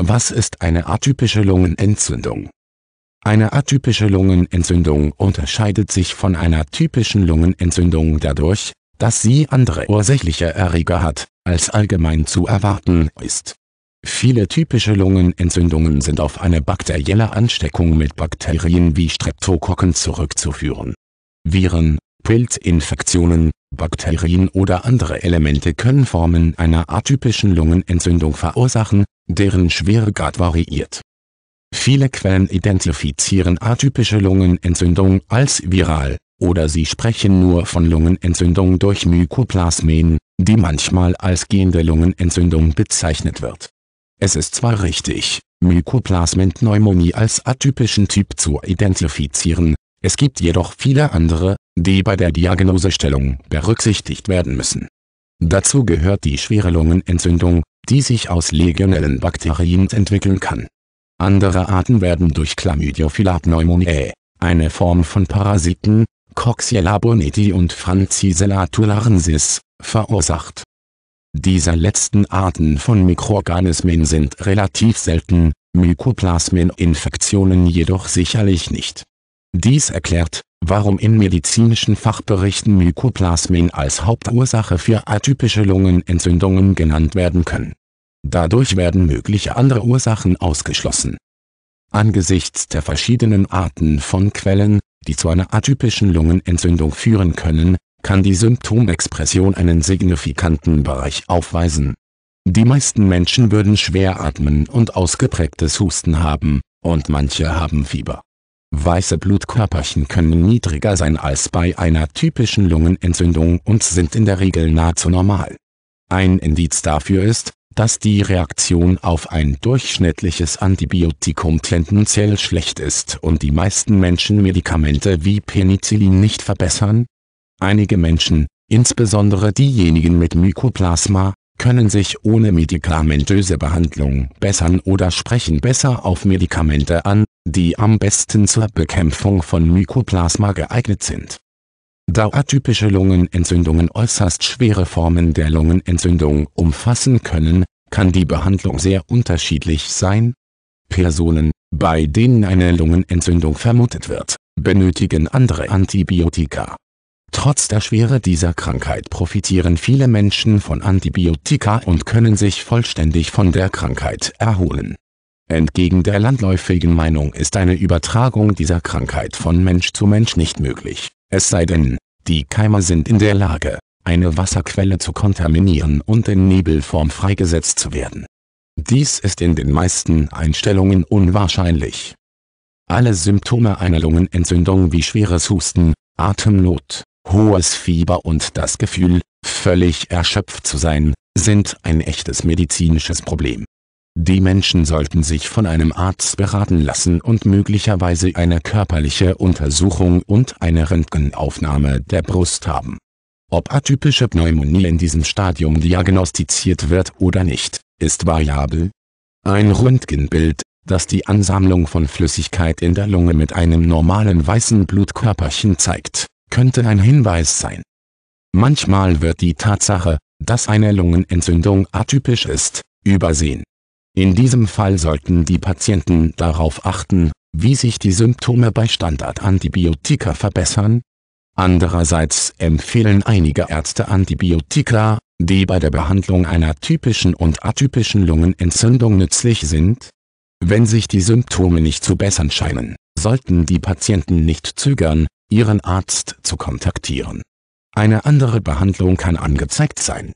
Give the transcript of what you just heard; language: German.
Was ist eine atypische Lungenentzündung? Eine atypische Lungenentzündung unterscheidet sich von einer typischen Lungenentzündung dadurch, dass sie andere ursächliche Erreger hat, als allgemein zu erwarten ist. Viele typische Lungenentzündungen sind auf eine bakterielle Ansteckung mit Bakterien wie Streptokokken zurückzuführen. Viren, Pilzinfektionen, Bakterien oder andere Elemente können Formen einer atypischen Lungenentzündung verursachen, deren Schweregrad variiert. Viele Quellen identifizieren atypische Lungenentzündung als viral, oder sie sprechen nur von Lungenentzündung durch Mykoplasmen, die manchmal als gehende Lungenentzündung bezeichnet wird. Es ist zwar richtig, Mykoplasmenpneumonie als atypischen Typ zu identifizieren, es gibt jedoch viele andere die bei der Diagnosestellung berücksichtigt werden müssen. Dazu gehört die schwere Lungenentzündung, die sich aus legionellen Bakterien entwickeln kann. Andere Arten werden durch Chlamydiophylla pneumoniae, eine Form von Parasiten, Coxiella boneti und Francisella tularensis, verursacht. Diese letzten Arten von Mikroorganismen sind relativ selten, Mykoplasmeninfektionen jedoch sicherlich nicht. Dies erklärt, warum in medizinischen Fachberichten Mykoplasmen als Hauptursache für atypische Lungenentzündungen genannt werden können. Dadurch werden mögliche andere Ursachen ausgeschlossen. Angesichts der verschiedenen Arten von Quellen, die zu einer atypischen Lungenentzündung führen können, kann die Symptomexpression einen signifikanten Bereich aufweisen. Die meisten Menschen würden schwer atmen und ausgeprägtes Husten haben, und manche haben Fieber. Weiße Blutkörperchen können niedriger sein als bei einer typischen Lungenentzündung und sind in der Regel nahezu normal. Ein Indiz dafür ist, dass die Reaktion auf ein durchschnittliches Antibiotikum tendenziell schlecht ist und die meisten Menschen Medikamente wie Penicillin nicht verbessern. Einige Menschen, insbesondere diejenigen mit Mykoplasma, können sich ohne medikamentöse Behandlung bessern oder sprechen besser auf Medikamente an die am besten zur Bekämpfung von Mykoplasma geeignet sind. Da atypische Lungenentzündungen äußerst schwere Formen der Lungenentzündung umfassen können, kann die Behandlung sehr unterschiedlich sein. Personen, bei denen eine Lungenentzündung vermutet wird, benötigen andere Antibiotika. Trotz der Schwere dieser Krankheit profitieren viele Menschen von Antibiotika und können sich vollständig von der Krankheit erholen Entgegen der landläufigen Meinung ist eine Übertragung dieser Krankheit von Mensch zu Mensch nicht möglich, es sei denn, die Keime sind in der Lage, eine Wasserquelle zu kontaminieren und in Nebelform freigesetzt zu werden. Dies ist in den meisten Einstellungen unwahrscheinlich. Alle Symptome einer Lungenentzündung wie schweres Husten, Atemnot, hohes Fieber und das Gefühl, völlig erschöpft zu sein, sind ein echtes medizinisches Problem die Menschen sollten sich von einem Arzt beraten lassen und möglicherweise eine körperliche Untersuchung und eine Röntgenaufnahme der Brust haben. Ob atypische Pneumonie in diesem Stadium diagnostiziert wird oder nicht, ist variabel. Ein Röntgenbild, das die Ansammlung von Flüssigkeit in der Lunge mit einem normalen weißen Blutkörperchen zeigt, könnte ein Hinweis sein. Manchmal wird die Tatsache, dass eine Lungenentzündung atypisch ist, übersehen in diesem Fall sollten die Patienten darauf achten, wie sich die Symptome bei Standardantibiotika verbessern. Andererseits empfehlen einige Ärzte Antibiotika, die bei der Behandlung einer typischen und atypischen Lungenentzündung nützlich sind. Wenn sich die Symptome nicht zu bessern scheinen, sollten die Patienten nicht zögern, ihren Arzt zu kontaktieren. Eine andere Behandlung kann angezeigt sein